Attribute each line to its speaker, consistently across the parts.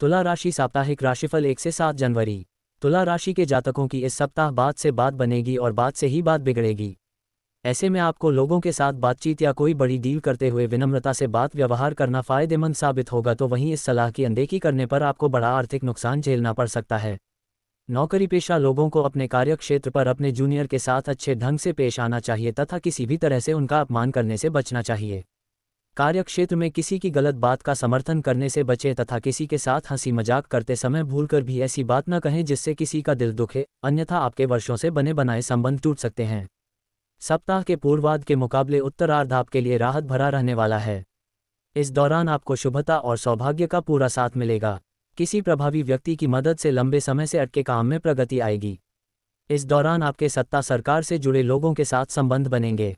Speaker 1: तुला राशि साप्ताहिक राशिफल एक से सात जनवरी तुला राशि के जातकों की इस सप्ताह बाद से बात बनेगी और बाद से ही बात बिगड़ेगी ऐसे में आपको लोगों के साथ बातचीत या कोई बड़ी डील करते हुए विनम्रता से बात व्यवहार करना फायदेमंद साबित होगा तो वहीं इस सलाह की अनदेखी करने पर आपको बड़ा आर्थिक नुकसान झेलना पड़ सकता है नौकरी पेशा लोगों को अपने कार्यक्षेत्र पर अपने जूनियर के साथ अच्छे ढंग से पेश आना चाहिए तथा किसी भी तरह से उनका अपमान करने से बचना चाहिए कार्यक्षेत्र में किसी की गलत बात का समर्थन करने से बचें तथा किसी के साथ हंसी मजाक करते समय भूलकर भी ऐसी बात न कहें जिससे किसी का दिल दुखे अन्यथा आपके वर्षों से बने बनाए संबंध टूट सकते हैं सप्ताह के पूर्वाद के मुकाबले उत्तरार्ध आपके लिए राहत भरा रहने वाला है इस दौरान आपको शुभता और सौभाग्य का पूरा साथ मिलेगा किसी प्रभावी व्यक्ति की मदद से लंबे समय से अटके काम में प्रगति आएगी इस दौरान आपके सत्ता सरकार से जुड़े लोगों के साथ संबंध बनेंगे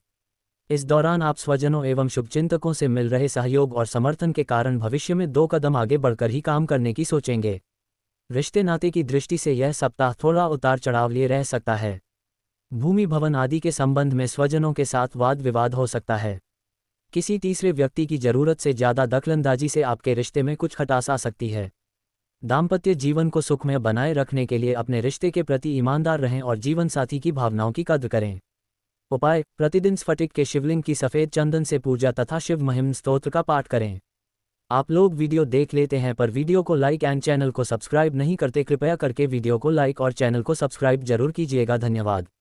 Speaker 1: इस दौरान आप स्वजनों एवं शुभचिंतकों से मिल रहे सहयोग और समर्थन के कारण भविष्य में दो कदम आगे बढ़कर ही काम करने की सोचेंगे रिश्ते नाते की दृष्टि से यह सप्ताह थोड़ा उतार चढ़ाव लिए रह सकता है भूमि भवन आदि के संबंध में स्वजनों के साथ वाद विवाद हो सकता है किसी तीसरे व्यक्ति की जरूरत से ज्यादा दखलंदाजी से आपके रिश्ते में कुछ खटास आ सकती है दाम्पत्य जीवन को सुखमय बनाए रखने के लिए अपने रिश्ते के प्रति ईमानदार रहें और जीवनसाथी की भावनाओं की कद्र करें उपाय प्रतिदिन स्फटिक के शिवलिंग की सफ़ेद चंदन से पूजा तथा शिव महिम स्त्रोत्र का पाठ करें आप लोग वीडियो देख लेते हैं पर वीडियो को लाइक एंड चैनल को सब्सक्राइब नहीं करते कृपया करके वीडियो को लाइक और चैनल को सब्सक्राइब जरूर कीजिएगा धन्यवाद